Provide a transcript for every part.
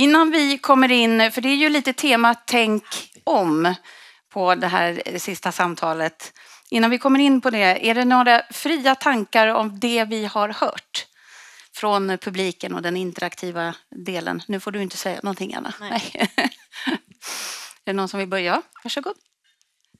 Innan vi kommer in, för det är ju lite temat tänk om på det här sista samtalet. Innan vi kommer in på det, är det några fria tankar om det vi har hört från publiken och den interaktiva delen? Nu får du inte säga någonting, Anna. Nej. är det någon som vill börja? Varsågod.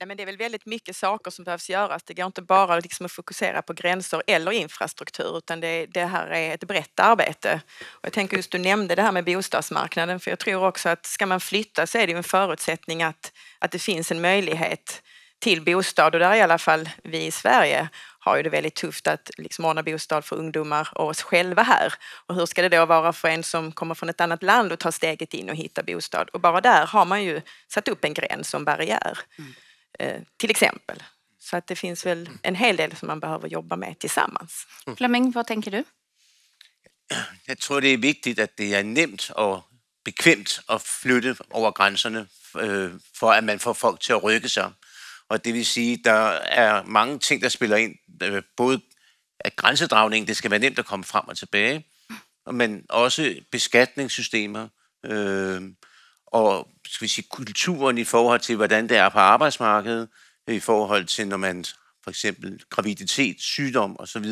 Nej, men det är väl väldigt mycket saker som behövs göras. Det går inte bara liksom att fokusera på gränser eller infrastruktur utan det, det här är ett brett arbete. Och jag tänker just du nämnde det här med bostadsmarknaden för jag tror också att ska man flytta så är det en förutsättning att, att det finns en möjlighet till bostad och där i alla fall vi i Sverige har ju det väldigt tufft att liksom ordna bostad för ungdomar och oss själva här. Och hur ska det då vara för en som kommer från ett annat land och tar steget in och hittar bostad? Och bara där har man ju satt upp en gräns och en barriär. Mm. Eh, till exempel. Så att det finns väl en hel del som man behöver jobba med tillsammans. Mm. Fleming, vad tänker du? Jag tror det är viktigt att det är nämnt och bekvämt att flytta över gränserna øh, för att man får folk till att röra sig. Och det vill säga, øh, det är många ting som spelar in. Både gränsedragning, det ska vara lätt att komma fram och tillbaka, men också beskattningssystemet. Øh, og skal vi sige, kulturen i forhold til, hvordan det er på arbejdsmarkedet, i forhold til, når man for eksempel graviditet, sygdom osv.,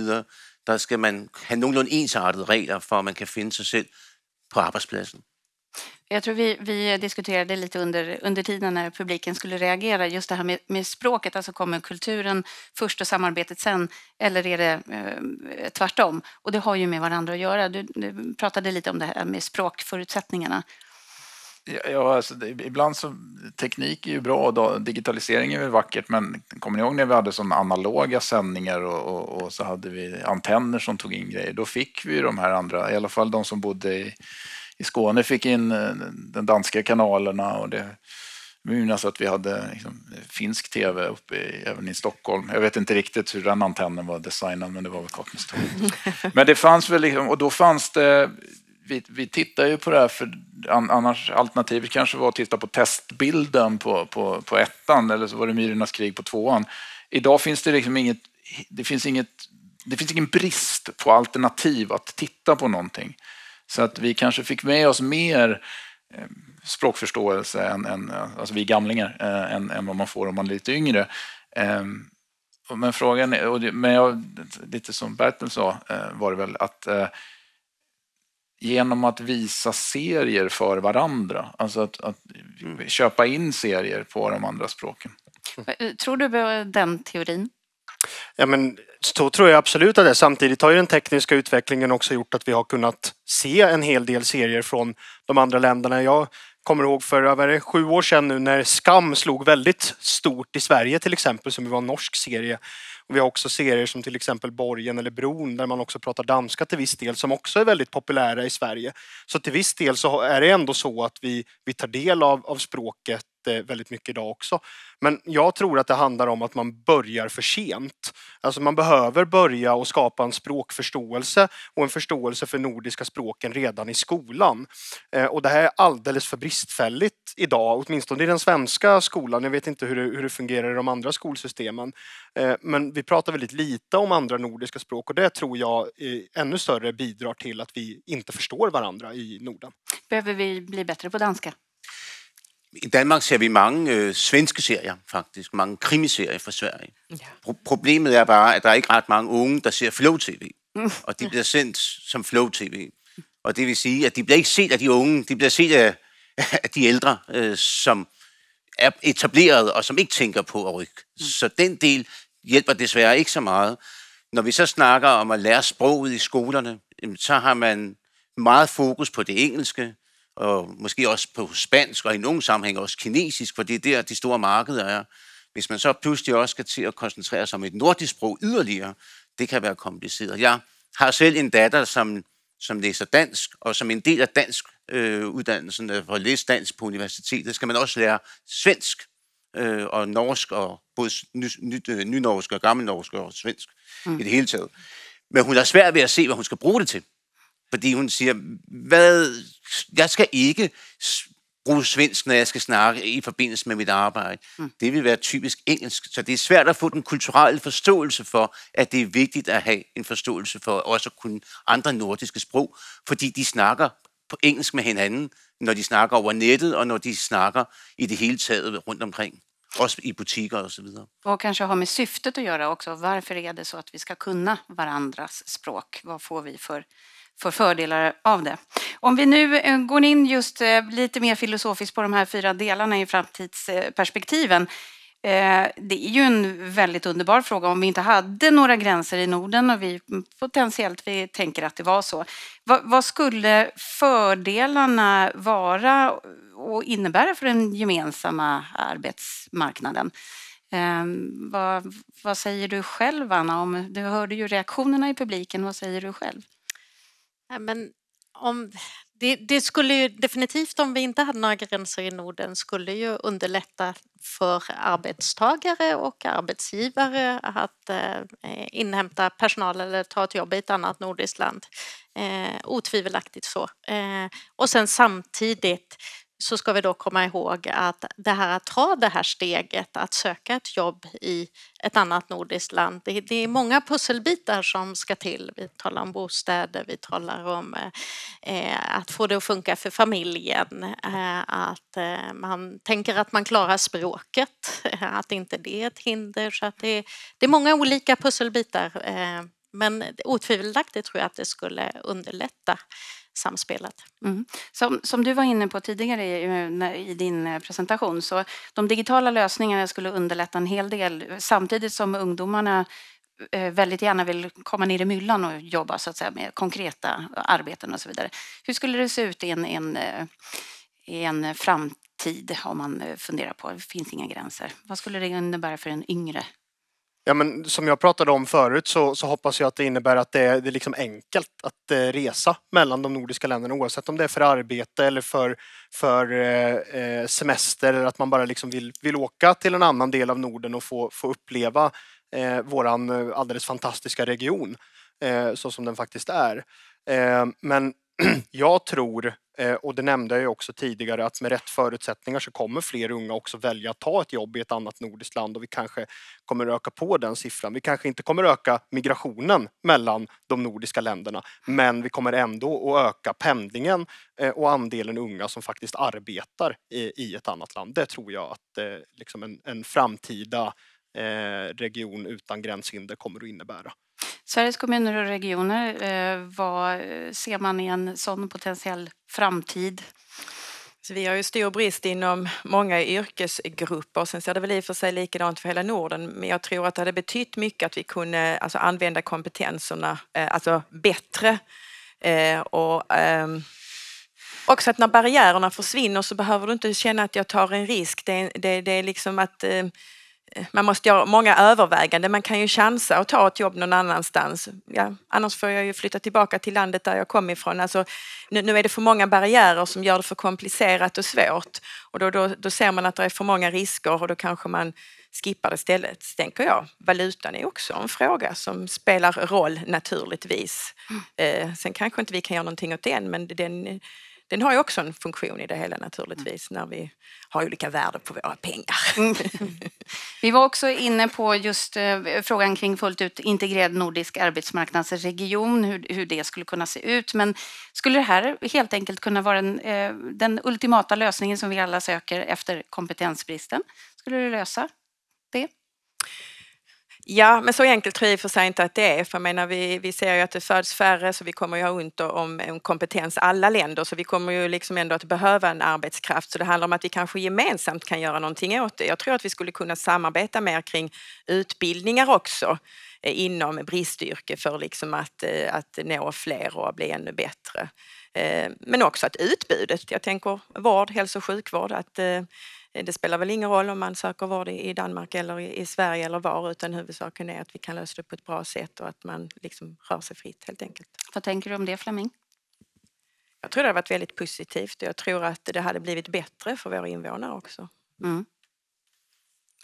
der skal man have nogenlunde ensartede regler for, at man kan finde sig selv på arbetsplatsen. Jag tror vi, vi diskuterade lite under, under tiden när publiken skulle reagera, just det här med, med språket, alltså kommer kulturen först och samarbetet sen, eller är det eh, tvärtom? Och det har ju med varandra att göra. Du, du pratade lite om det här med språkförutsättningarna Ja, alltså, det, ibland så, teknik är ju bra och då, digitalisering är väl vackert, men kommer ni ihåg när vi hade sådana analoga sändningar och, och, och, så hade vi antenner som tog in grejer? Då fick vi de här andra, i alla fall de som bodde i, i Skåne fick in eh, de danska kanalerna och det minnas att vi hade liksom, finsk tv uppe i, även i Stockholm. Jag vet inte riktigt hur den antennen var designad, men det var väl kort men det fanns väl liksom, och då fanns det vi, vi tittar ju på det här för annars alternativet kanske var att titta på testbilden på, på, på ettan eller så var det Myrornas krig på tvåan. Idag finns det liksom inget, det finns inget, det finns ingen brist på alternativ att titta på någonting. Så att vi kanske fick med oss mer eh, språkförståelse, än, än, alltså vi gamlingar, eh, än, än vad man får om man är lite yngre. Ehm, men frågan är, och det, men jag, lite som Bertil sa, eh, var det väl att äh, genom att visa serier för varandra. Alltså att, att mm. köpa in serier på de andra språken. Eh, tror du på den teorin? Ja, men så tror jag absolut att det är. Samtidigt har ju den tekniska utvecklingen också gjort att vi har kunnat se en hel del serier från de andra länderna. Jag kommer ihåg för över sju år sedan nu när Skam slog väldigt stort i Sverige till exempel, som var en norsk serie vi har också serier som till exempel Borgen eller Bron där man också pratar danska till viss del som också är väldigt populära i Sverige. Så till viss del så är det ändå så att vi, vi tar del av, av språket väldigt mycket idag också. Men jag tror att det handlar om att man börjar för sent. Alltså man behöver börja och skapa en språkförståelse och en förståelse för nordiska språken redan i skolan. Eh, och det här är alldeles för bristfälligt idag, åtminstone i den svenska skolan. Jag vet inte hur det, hur det fungerar i de andra skolsystemen. Eh, men vi pratar väldigt lite om andra nordiska språk och det tror jag ännu större bidrar till att vi inte förstår varandra i Norden. Behöver vi bli bättre på danska? I Danmark ser vi många øh, svenske serier, faktisk. Mange krimiserier fra Sverige. Ja. Pro- problemet är bare, at der är ikke ret mange unge, der ser flow-tv. Mm. Og de blir sendt som flow-tv. Og det vil sige, at de bliver ikke set af de unge, de bliver set af, af de äldre øh, som är etablerade och som ikke tænker på att rycka. Mm. Så den del hjælper desværre ikke så mycket. När vi så snakker om at lære språket i skolorna, så har man mycket fokus på det engelske, og måske også på spansk, og i nogle sammenhæng også kinesisk, for det er der, de store markeder er. Hvis man så pludselig også skal til at koncentrere sig om et nordisk sprog yderligere, det kan være kompliceret. Jeg har selv en datter, som, som læser dansk, og som en del af dansk øh, uddannelsen, øh, for at læse dansk på universitetet, skal man også lære svensk øh, og norsk, og både ny, ny, øh, nynorsk og gammelnorsk og svensk mm. i det hele taget. Men hun har svært ved at se, hvad hun skal bruge det til. Fordi hun siger, hvad, jeg skal ikke bruge svensk, når jeg skal snakke i forbindelse med mit arbejde. Mm. Det vil være typisk engelsk, så det er svært at få den kulturelle forståelse for, at det er vigtigt at have en forståelse for også at kunne andre nordiske sprog, fordi de snakker på engelsk med hinanden, når de snakker over nettet, og når de snakker i det hele taget rundt omkring. Också i butiker och så vidare. Och kanske har med syftet att göra också. Varför är det så att vi ska kunna varandras språk? Vad får vi för får fördelar av det. Om vi nu eh, går in just eh, lite mer filosofiskt på de här fyra delarna i framtidsperspektiven. Eh, det är ju en väldigt underbar fråga om vi inte hade några gränser i Norden och vi potentiellt vi tänker att det var så. Vad, skulle fördelarna vara och innebära för den gemensamma arbetsmarknaden? Ehm, vad, vad säger du själv, Anna? Om, du hörde ju reaktionerna i publiken. Vad säger du själv? Äh, men om, det, det, skulle ju definitivt, om vi inte hade några gränser i Norden, skulle ju underlätta för arbetstagare och arbetsgivare att eh, inhämta personal eller ta ett jobb i ett annat nordiskt land. Eh, otvivelaktigt så. Eh, och sen samtidigt så ska vi då komma ihåg att det här att ta det här steget att söka ett jobb i ett annat nordiskt land, det, det är många pusselbitar som ska till. Vi talar om bostäder, vi talar om eh, att få det att funka för familjen, eh, att eh, man tänker att man klarar språket, att inte det är ett hinder. Så att det, det är många olika pusselbitar. Eh, men otvivelaktigt tror jag att det skulle underlätta samspelet. Mm. Som, som, du var inne på tidigare i, eh, i, din eh, presentation så de digitala lösningarna skulle underlätta en hel del samtidigt som ungdomarna eh, väldigt gärna vill komma ner i myllan och jobba så att säga, med konkreta arbeten och så vidare. Hur skulle det se ut i en, en, en framtid om man funderar på, det finns inga gränser. Vad skulle det innebära för en yngre Ja, men som jag pratade om förut så, så hoppas jag att det innebär att det är, det är liksom enkelt att eh, resa mellan de nordiska länderna oavsett om det är för arbete eller för, för eh, eh, semester eller att man bara liksom vill, vill åka till en annan del av Norden och få, få uppleva eh, våran eh, alldeles fantastiska region så som den faktiskt är. men jag tror, eh, och det nämnde jag också tidigare, att med rätt förutsättningar så kommer fler unga också välja att ta ett jobb i ett annat nordiskt land och vi kanske kommer öka på den siffran. Vi kanske inte kommer öka migrationen mellan de nordiska länderna, men vi kommer ändå att öka pendlingen eh, och andelen unga som faktiskt arbetar i ett annat land. Det tror jag att eh, liksom en, en framtida Eh, region utan gränshinder kommer att innebära. Sveriges kommuner och regioner, eh, vad eh, ser man i en sån potentiell framtid? Så vi har ju stor brist inom många yrkesgrupper. Sen ser det väl i och för sig likadant för hela Norden, men jag tror att det hade betytt mycket att vi kunde alltså, använda kompetenserna alltså, bättre. och, ehm, också att när barriärerna försvinner så behöver du inte känna att jag tar en risk. Det, det, det är liksom att man måste göra många överväganden. Man kan ju chansa och ta ett jobb någon annanstans. Ja, annars får jag ju flytta tillbaka till landet där jag kom ifrån. Alltså, nu, nu är det för många barriärer som gör det för komplicerat och svårt. Och då, då, då ser man att det är för många risker och då kanske man skippar det stället, tänker jag. Valutan är också en fråga som spelar roll naturligtvis. Mm. Eh, sen kanske inte vi kan göra någonting åt den, men den den har ju också en funktion i det hela naturligtvis när vi har olika värde på våra pengar. Mm. Vi var också inne på just eh, frågan kring fullt ut integrerad nordisk arbetsmarknadsregion, hur, hur det skulle kunna se ut. Men skulle det här helt enkelt kunna vara den, eh, den ultimata lösningen som vi alla söker efter kompetensbristen? Skulle det lösa? Ja, men så enkelt tror jag i och för sig inte att det är. För menar, vi, vi ser ju att det föds färre så vi kommer ju ha ont om, om kompetens alla länder. Så vi kommer ju liksom ändå att behöva en arbetskraft. Så det handlar om att vi kanske gemensamt kan göra någonting åt det. Jag tror att vi skulle kunna samarbeta mer kring utbildningar också eh, inom bristyrke för liksom att, eh, att nå fler och bli ännu bättre. Eh, men också att utbudet, jag tänker vård, hälso och sjukvård, att Eh, det spelar väl ingen roll om man söker vård i Danmark eller i Sverige eller var utan huvudsaken är att vi kan lösa det på ett bra sätt och att man liksom rör sig fritt helt enkelt. Vad tänker du om det Fleming? Jag tror det har varit väldigt positivt och jag tror att det hade blivit bättre för våra invånare också. Mm.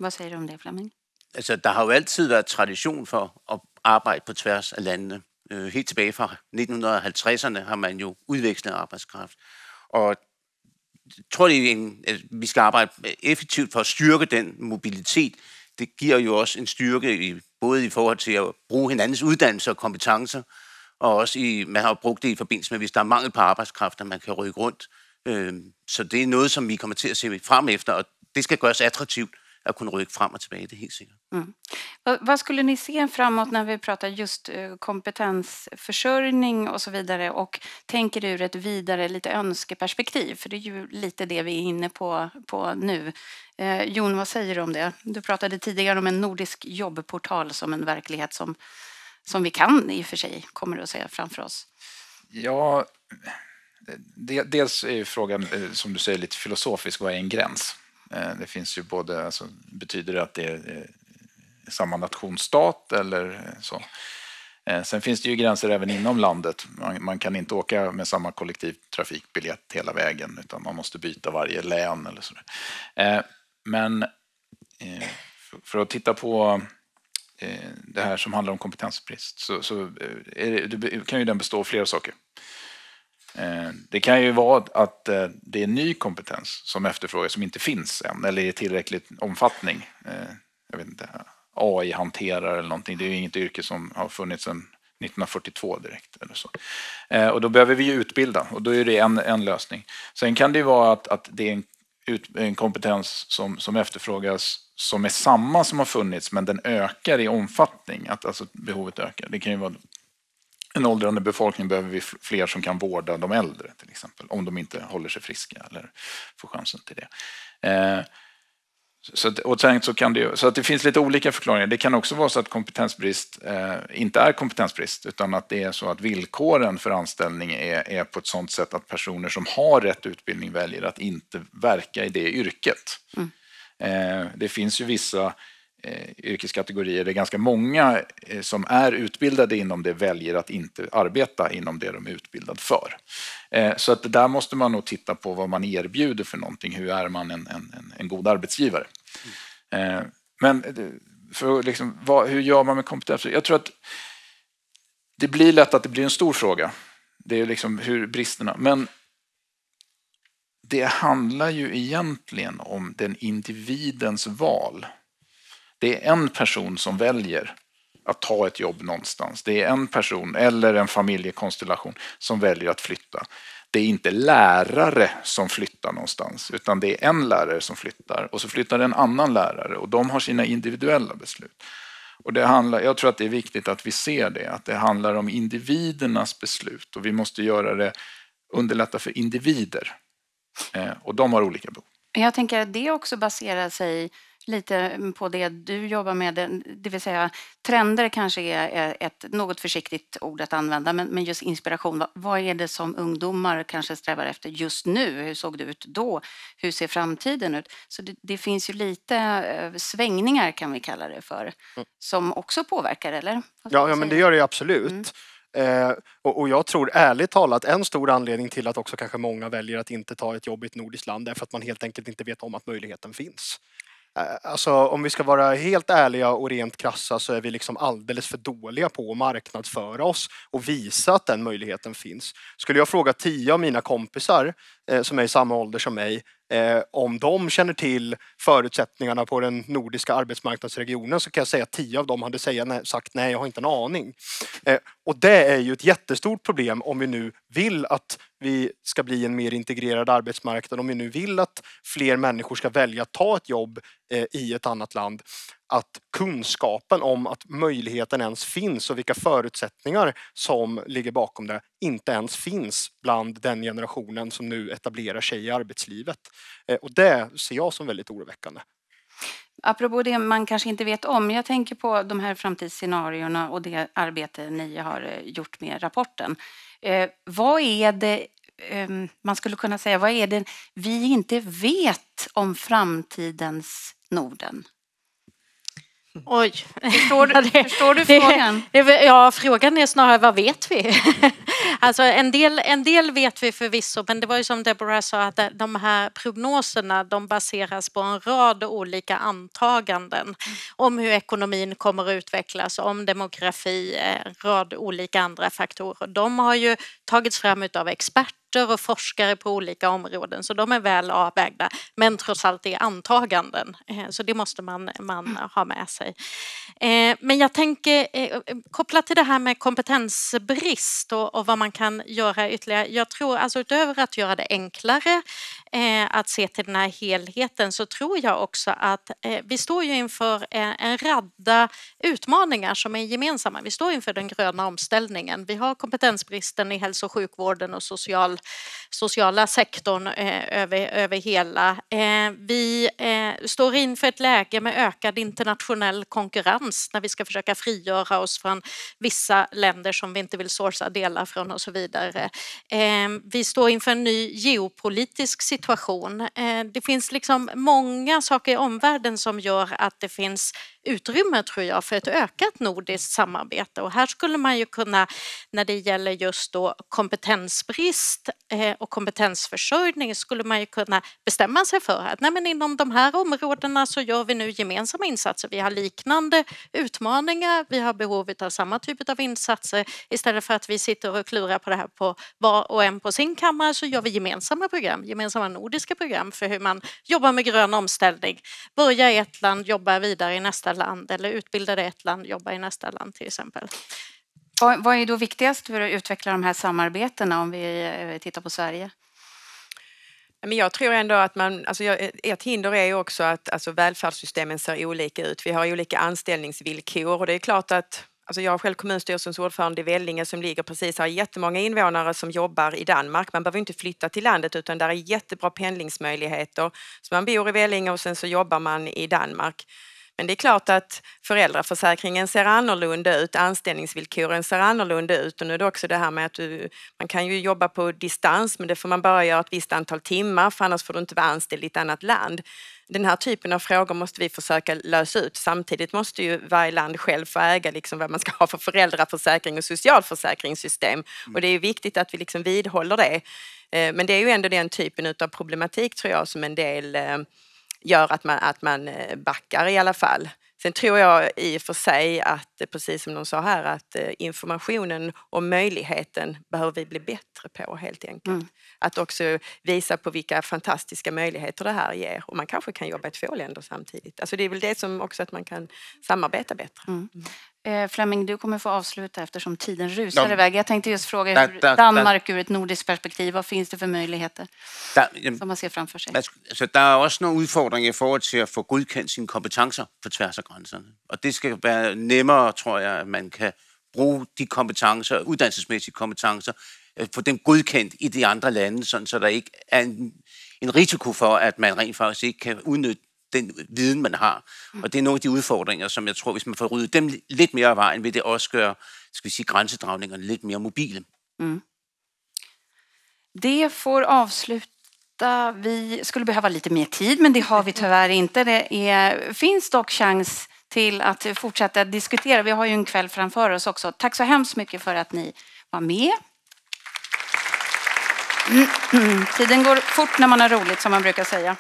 Vad säger du om det Fleming? Alltså, det har ju alltid varit tradition för att arbeta på tvärs av länderna. Øh, helt tillbaka från 1950-talet har man ju utväxlat arbetskraft. Och tror, det er en, at vi skal arbejde effektivt for at styrke den mobilitet. Det giver jo også en styrke, i, både i forhold til at bruge hinandens uddannelser og kompetencer, og også i, man har brugt det i forbindelse med, hvis der er mangel på arbejdskraft, at man kan rykke rundt. Så det er noget, som vi kommer til at se frem efter, og det skal gøres attraktivt att kunna rycka fram och tillbaka, det är helt säkert. Mm. Vad skulle ni se framåt när vi pratar just eh, kompetensförsörjning och så vidare och tänker ur ett vidare lite önskeperspektiv? För det är ju lite det vi är inne på, på nu. Eh, Jon, vad säger du om det? Du pratade tidigare om en nordisk jobbportal som en verklighet som, som vi kan i och för sig, kommer du att se framför oss. Ja, dels är frågan eh, som du säger lite filosofisk, vad är en gräns? Eh, det finns ju både, alltså, betyder det att det är eh, samma nationsstat eller eh, så? Sen finns det ju gränser även inom landet. Man, man kan inte åka med samma kollektivtrafikbiljett hela vägen utan man måste byta varje län eller så. Men för att titta på det här som handlar om kompetensbrist så, så det, kan ju den bestå av flera saker. Eh, det kan ju vara att eh, det är ny kompetens som efterfrågas som inte finns än eller i tillräcklig omfattning. Eh, jag vet inte, AI-hanterare eller någonting. Det är ju inget yrke som har funnits sedan 1942 direkt. Eller så. Och då behöver vi utbilda och då är det en, en lösning. Sen kan det ju vara att, att det är en, ut, en kompetens som, som efterfrågas som är samma som har funnits men den ökar i omfattning, att alltså behovet ökar. Det kan ju vara en åldrande befolkning behöver vi fler som kan vårda de äldre till exempel, om de inte håller sig friska eller får chansen till det. Eh, så att, och så, kan det, så att det finns lite olika förklaringar. Det kan också vara så att kompetensbrist eh, inte är kompetensbrist utan att det är så att villkoren för anställning är, är på ett sådant sätt att personer som har rätt utbildning väljer att inte verka i det yrket. Mm. Eh, det finns ju vissa Eh, yrkeskategorier där ganska många eh, som är utbildade inom det väljer att inte arbeta inom det de är utbildade för. Eh, så att där måste man nog titta på vad man erbjuder för någonting. Hur är man en, en, en god arbetsgivare? Mm. Men för liksom, vad, hur gör man med kompetens? Jag tror att det blir lätt att det blir en stor fråga. Det är liksom hur bristerna... Men det handlar ju egentligen om den individens val det är en person som väljer att ta ett jobb någonstans. Det är en person eller en familjekonstellation som väljer att flytta. Det är inte lärare som flyttar någonstans, utan det är en lärare som flyttar och så flyttar en annan lärare och de har sina individuella beslut. Och det handlar, jag tror att det är viktigt att vi ser det, att det handlar om individernas beslut och vi måste göra det underlätta för individer. Eh, och de har olika behov. Jag tänker att det också baserar sig lite på det du jobbar med, det vill säga trender kanske är ett något försiktigt ord att använda, men just inspiration. Vad är det som ungdomar kanske strävar efter just nu? Hur såg det ut då? Hur ser framtiden ut? Så det, det finns ju lite eh, svängningar kan vi kalla det för, mm. som också påverkar, eller? Ja, ja men det gör det absolut. Mm. Eh, och, och, jag tror ärligt talat en stor anledning till att också kanske många väljer att inte ta ett jobb i ett nordiskt land är för att man helt enkelt inte vet om att möjligheten finns. Eh, alltså om vi ska vara helt ärliga och rent krassa så är vi liksom alldeles för dåliga på att marknadsföra oss och visa att den möjligheten finns. Skulle jag fråga tio av mina kompisar eh, som är i samma ålder som mig Eh, om de känner till förutsättningarna på den nordiska arbetsmarknadsregionen så kan jag säga att tio av dem hade säga, sagt nej, jag har inte en aning. Eh, och det är ju ett jättestort problem om vi nu vill att vi ska bli en mer integrerad arbetsmarknad, om vi nu vill att fler människor ska välja att ta ett jobb eh, i ett annat land att kunskapen om att möjligheten ens finns och vilka förutsättningar som ligger bakom det inte ens finns bland den generationen som nu etablerar sig i arbetslivet. Eh, och det ser jag som väldigt oroväckande. Apropå det man kanske inte vet om, jag tänker på de här framtidsscenarierna och det arbete ni har eh, gjort med rapporten. Eh, vad är det eh, man skulle kunna säga, vad är det vi inte vet om framtidens Norden? Oj, förstår du, förstår du frågan? ja, frågan är snarare vad vet vi? alltså en del, en del vet vi förvisso, men det var ju som Deborah sa att de här prognoserna de baseras på en rad olika antaganden om hur ekonomin kommer att utvecklas, om demografi, en eh, rad olika andra faktorer. De har ju tagits fram av experter experter och forskare på olika områden, så de är väl avvägda. Men trots allt är antaganden, eh, så det måste man, man mm. ha med sig. Eh, men jag tänker eh, kopplat till det här med kompetensbrist och, och vad man kan göra ytterligare. Jag tror alltså utöver att göra det enklare att se till den här helheten så tror jag också att vi står ju inför en radda utmaningar som är gemensamma. Vi står inför den gröna omställningen. Vi har kompetensbristen i hälso och sjukvården och social sociala sektorn eh, över, över hela. Eh, vi eh, står inför ett läge med ökad internationell konkurrens när vi ska försöka frigöra oss från vissa länder som vi inte vill sourca delar från och så vidare. Eh, vi står inför en ny geopolitisk situation. Eh, det finns liksom många saker i omvärlden som gör att det finns utrymme tror jag för ett ökat nordiskt samarbete och här skulle man ju kunna när det gäller just då kompetensbrist eh, och kompetensförsörjning skulle man ju kunna bestämma sig för att nej men inom de här områdena så gör vi nu gemensamma insatser. Vi har liknande utmaningar, vi har behov av samma typ av insatser istället för att vi sitter och klurar på det här på var och en på sin kammare så gör vi gemensamma program, gemensamma nordiska program för hur man jobbar med grön omställning. Börja i ett land, jobba vidare i nästa land eller i ett land, jobba i nästa land till exempel. Vad, vad är då viktigast för att utveckla de här samarbetena om vi eh, tittar på Sverige? Men jag tror ändå att man, alltså ett hinder är ju också att alltså välfärdssystemen ser olika ut. Vi har olika anställningsvillkor och det är klart att Alltså jag är själv kommunstyrelsens ordförande i Vellinge som ligger precis här. Jättemånga invånare som jobbar i Danmark. Man behöver inte flytta till landet utan där är jättebra pendlingsmöjligheter. Så man bor i Vellinge och sen så jobbar man i Danmark. Men det är klart att föräldraförsäkringen ser annorlunda ut, anställningsvillkoren ser annorlunda ut och nu är det också det här med att du, man kan ju jobba på distans men det får man bara göra ett visst antal timmar för annars får du inte vara anställd i ett annat land. Den här typen av frågor måste vi försöka lösa ut. Samtidigt måste ju varje land själv få äga liksom vad man ska ha för föräldraförsäkring och socialförsäkringssystem och det är viktigt att vi liksom vidhåller det. Eh, men det är ju ändå den typen av problematik tror jag som en del eh, gör att man, att man eh, backar i alla fall. Sen tror jag i och för sig att, eh, precis som de sa här, att eh, informationen och möjligheten behöver vi bli bättre på helt enkelt. Mm. Att också visa på vilka fantastiska möjligheter det här ger och man kanske kan jobba i två länder samtidigt. Alltså det är väl det som också att man kan samarbeta bättre. Mm. mm. Eh, Flemming, du kommer få avsluta eftersom tiden rusar ja. iväg. Jag tänkte just fråga da, da, Danmark da. ur ett nordiskt perspektiv. Vad finns det för möjligheter da, som man ser framför sig? det är också några utmaningar i förhållande till att få godkänt sina kompetenser på tvärs av gränserna. Och det ska vara lättare tror jag, att man kan bruge de kompetenser, uddannelsesmæssige kompetenser, øh, få dem godkendt i de andra länderna sådan, så der ikke er en, en risiko for, at man rent faktisk ikke kan utnyttja den viden, man har. Mm. Og det er nogle af de udfordringer, som jeg tror, hvis man får ryddet dem lidt mere af vejen, vil det også gøre skal vi sige, grænsedragningerne lidt mere mobile. Mm. Det får avsluta Vi skulle behöva lite mer tid, men det har vi tyvärr inte. Det är, finns dock chans till att fortsätta diskutera. Vi har ju en kväll framför oss också. Tack så hemskt mycket för att ni var med. Mm. Tiden går fort när man har roligt, som man brukar säga.